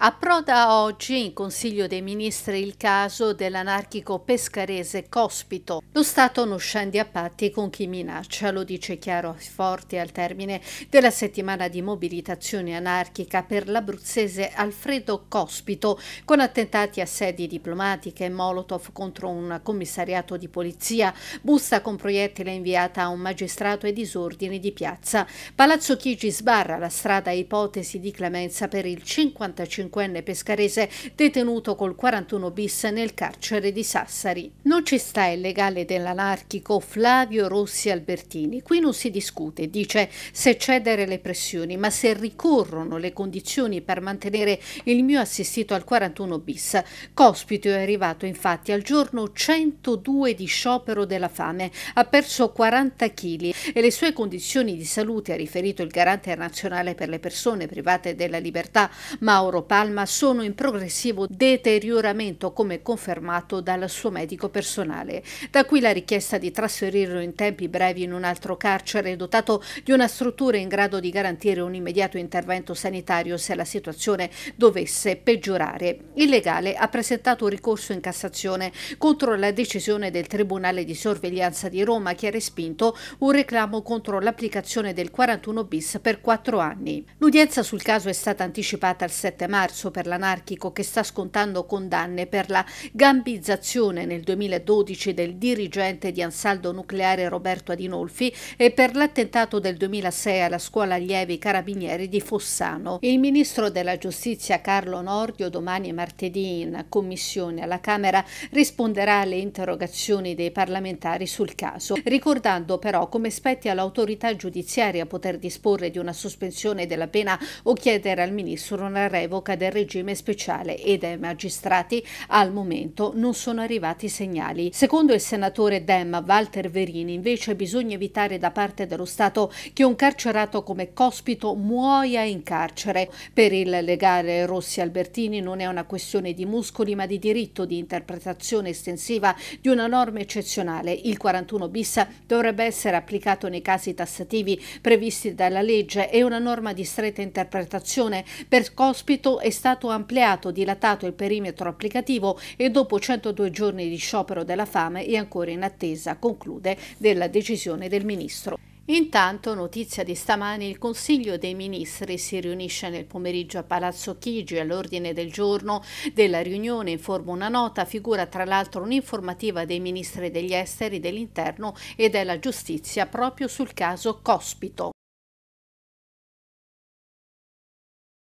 Approda oggi in Consiglio dei Ministri il caso dell'anarchico pescarese Cospito. Lo Stato non scende a patti con chi minaccia, lo dice chiaro e forte al termine della settimana di mobilitazione anarchica per l'abruzzese Alfredo Cospito, con attentati a sedi diplomatiche, molotov contro un commissariato di polizia, busta con proiettile inviata a un magistrato e disordini di piazza. Palazzo Chigi sbarra la strada a ipotesi di clemenza per il 55 45enne pescarese detenuto col 41 bis nel carcere di Sassari. Non ci sta il legale dell'anarchico Flavio Rossi Albertini. Qui non si discute, dice, se cedere le pressioni, ma se ricorrono le condizioni per mantenere il mio assistito al 41 bis. Cospito è arrivato infatti al giorno 102 di sciopero della fame, ha perso 40 kg e le sue condizioni di salute, ha riferito il garante nazionale per le persone private della libertà Mauro Pazzi, palma sono in progressivo deterioramento come confermato dal suo medico personale. Da qui la richiesta di trasferirlo in tempi brevi in un altro carcere dotato di una struttura in grado di garantire un immediato intervento sanitario se la situazione dovesse peggiorare. Il legale ha presentato un ricorso in Cassazione contro la decisione del Tribunale di Sorveglianza di Roma che ha respinto un reclamo contro l'applicazione del 41 bis per quattro anni. L'udienza sul caso è stata anticipata il 7 marzo marzo per l'anarchico che sta scontando condanne per la gambizzazione nel 2012 del dirigente di Ansaldo Nucleare Roberto Adinolfi e per l'attentato del 2006 alla scuola allievi carabinieri di Fossano. Il ministro della giustizia Carlo Nordio domani martedì in commissione alla Camera risponderà alle interrogazioni dei parlamentari sul caso, ricordando però come spetti all'autorità giudiziaria poter disporre di una sospensione della pena o chiedere al ministro una revoca del regime speciale e dai magistrati al momento non sono arrivati segnali. Secondo il senatore Dem Walter Verini invece bisogna evitare da parte dello Stato che un carcerato come Cospito muoia in carcere. Per il legale Rossi Albertini non è una questione di muscoli ma di diritto di interpretazione estensiva di una norma eccezionale. Il 41 bis dovrebbe essere applicato nei casi tassativi previsti dalla legge e una norma di stretta interpretazione per Cospito e è stato ampliato, dilatato il perimetro applicativo e dopo 102 giorni di sciopero della fame è ancora in attesa, conclude, della decisione del Ministro. Intanto, notizia di stamani, il Consiglio dei Ministri si riunisce nel pomeriggio a Palazzo Chigi all'ordine del giorno della riunione informa una nota, figura tra l'altro un'informativa dei Ministri degli Esteri, dell'Interno e della Giustizia proprio sul caso Cospito.